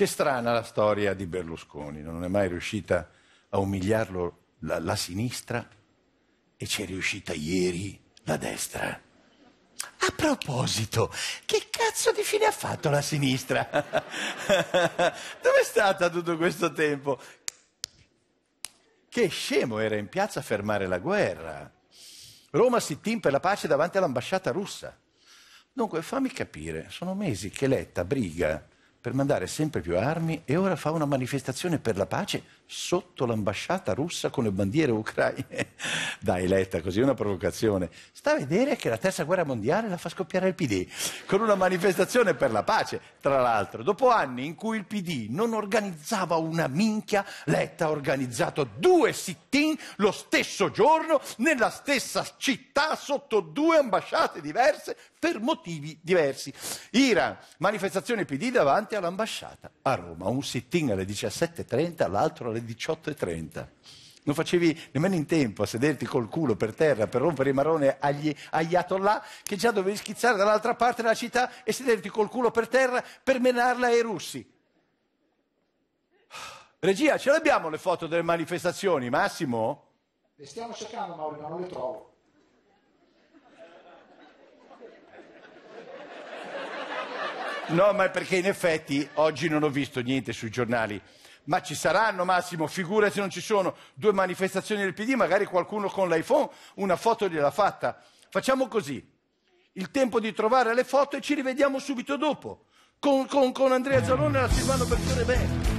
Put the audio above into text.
Che strana la storia di Berlusconi, non è mai riuscita a umiliarlo la, la sinistra e ci è riuscita ieri la destra. A proposito, che cazzo di fine ha fatto la sinistra? Dove è stata tutto questo tempo? Che scemo era in piazza a fermare la guerra. Roma si tim la pace davanti all'ambasciata russa. Dunque, fammi capire, sono mesi che Letta briga per mandare sempre più armi e ora fa una manifestazione per la pace sotto l'ambasciata russa con le bandiere ucraine. Dai Letta, così è una provocazione. Sta a vedere che la terza guerra mondiale la fa scoppiare il PD, con una manifestazione per la pace, tra l'altro. Dopo anni in cui il PD non organizzava una minchia, Letta ha organizzato due sit-in lo stesso giorno, nella stessa città, sotto due ambasciate diverse, per motivi diversi. Iran, manifestazione PD davanti davanti all'ambasciata a Roma, un sitting alle 17.30, l'altro alle 18.30. Non facevi nemmeno in tempo a sederti col culo per terra per rompere i marrone agli, agli che già dovevi schizzare dall'altra parte della città e sederti col culo per terra per menarla ai russi. Regia, ce l'abbiamo le foto delle manifestazioni, Massimo? Le stiamo cercando Maurino, non le trovo. No, ma perché in effetti oggi non ho visto niente sui giornali. Ma ci saranno, Massimo, figura se non ci sono due manifestazioni del PD, magari qualcuno con l'iPhone una foto gliela fatta. Facciamo così, il tempo di trovare le foto e ci rivediamo subito dopo con, con, con Andrea Zalone e la Silvano Persone Bene.